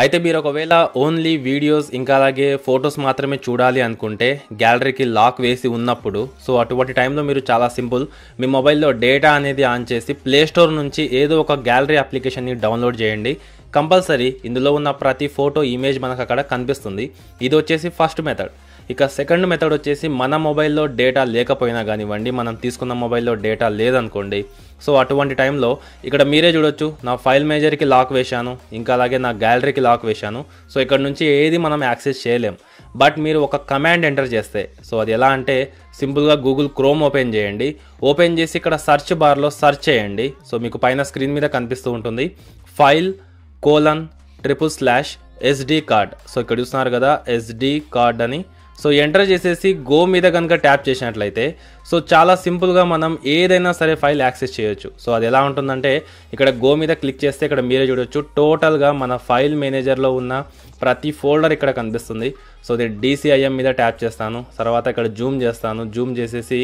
అయితే మీరు ఒకవేళ ఓన్లీ వీడియోస్ ఇంకా అలాగే ఫొటోస్ మాత్రమే చూడాలి అనుకుంటే గ్యాలరీకి లాక్ వేసి ఉన్నప్పుడు సో అటువంటి టైంలో మీరు చాలా సింపుల్ మీ మొబైల్లో డేటా అనేది ఆన్ చేసి ప్లేస్టోర్ నుంచి ఏదో ఒక గ్యాలరీ అప్లికేషన్ని డౌన్లోడ్ చేయండి కంపల్సరీ ఇందులో ఉన్న ప్రతి ఫోటో ఇమేజ్ మనకు అక్కడ కనిపిస్తుంది ఇది వచ్చేసి ఫస్ట్ మెథడ్ ఇక సెకండ్ మెథడ్ వచ్చేసి మన మొబైల్లో డేటా లేకపోయినా కానివ్వండి మనం తీసుకున్న మొబైల్లో డేటా లేదనుకోండి సో అటువంటి టైంలో ఇక్కడ మీరే చూడొచ్చు నా ఫైల్ మేజర్కి లాక్ వేశాను ఇంకా అలాగే నా గ్యాలరీకి లాక్ వేశాను సో ఇక్కడ నుంచి ఏది మనం యాక్సెస్ చేయలేం బట్ మీరు ఒక కమాండ్ ఎంటర్ చేస్తే సో అది ఎలా అంటే సింపుల్గా గూగుల్ క్రోమ్ ఓపెన్ చేయండి ఓపెన్ చేసి ఇక్కడ సర్చ్ బార్లో సర్చ్ చేయండి సో మీకు పైన స్క్రీన్ మీద కనిపిస్తూ ఉంటుంది file colon triple slash SD card so ఇక్కడ చూస్తున్నారు కదా ఎస్డి కార్డ్ అని సో ఎంటర్ చేసేసి గో మీద కనుక ట్యాప్ చేసినట్లయితే సో చాలా సింపుల్గా మనం ఏదైనా సరే ఫైల్ యాక్సెస్ చేయొచ్చు సో అది ఎలా ఉంటుందంటే ఇక్కడ గో మీద క్లిక్ చేస్తే ఇక్కడ మీరే చూడొచ్చు టోటల్గా మన ఫైల్ మేనేజర్లో ఉన్న ప్రతి ఫోల్డర్ ఇక్కడ కనిపిస్తుంది సో అది డీసీఐఎం మీద ట్యాప్ చేస్తాను తర్వాత ఇక్కడ జూమ్ చేస్తాను జూమ్ చేసేసి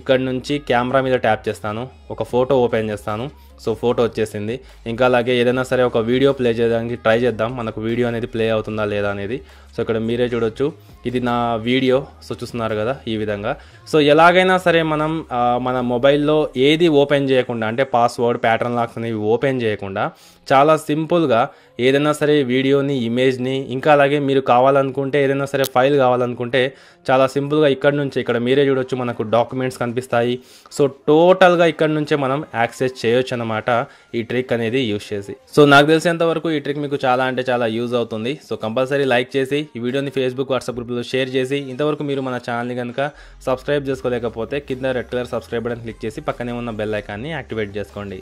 ఇక్కడ నుంచి కెమెరా మీద ట్యాప్ చేస్తాను ఒక ఫోటో ఓపెన్ చేస్తాను సో ఫోటో వచ్చేసింది ఇంకా అలాగే ఏదైనా సరే ఒక వీడియో ప్లే చేయడానికి ట్రై చేద్దాం మనకు వీడియో అనేది ప్లే అవుతుందా లేదా అనేది సో ఇక్కడ మీరే చూడొచ్చు ఇది నా వీడియో సో చూస్తున్నారు కదా ఈ విధంగా సో ఎలాగైనా సరే మనం మన మొబైల్లో ఏది ఓపెన్ చేయకుండా అంటే పాస్వర్డ్ ప్యాటర్న్ లాక్స్ అనేవి ఓపెన్ చేయకుండా చాలా సింపుల్గా ఏదైనా సరే వీడియోని ఇమేజ్ని ఇంకా అలాగే మీరు కావాలనుకుంటే ఏదైనా సరే ఫైల్ కావాలనుకుంటే చాలా సింపుల్గా ఇక్కడ నుంచి ఇక్కడ మీరే చూడొచ్చు మనకు డాక్యుమెంట్స్ కనిపిస్తాయి సో టోటల్గా ఇక్కడ నుంచే మనం యాక్సెస్ చేయొచ్చు అనమాట ఈ ట్రిక్ అనేది యూజ్ చేసి సో నాకు తెలిసేంత వరకు ఈ ట్రిక్ మీకు చాలా అంటే చాలా యూజ్ అవుతుంది సో కంపల్సరీ లైక్ చేసి ఈ వీడియోని ఫేస్బుక్ వాట్సాప్ గ్రూప్లో షేర్ చేసి ఇంతవరకు మీరు మన ఛానల్ని కనుక సబ్స్క్రైబ్ చేసుకోలేకపోతే కింద red colour subscribe button click చేసి పక్కనే ఉన్న బెల్ ఐకాన్ని యాక్టివేట్ చేసుకోండి